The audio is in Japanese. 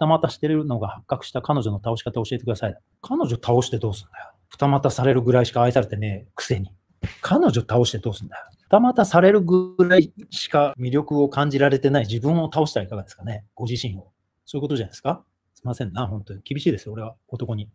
二股してるのが発覚した彼女の倒し方を教えてください。彼女倒してどうすんだよ。二股されるぐらいしか愛されてねえくせに。彼女倒してどうすんだよ。二股されるぐらいしか魅力を感じられてない自分を倒したらいかがですかね。ご自身を。そういうことじゃないですか。すいませんな、本当に。厳しいですよ、俺は。男に。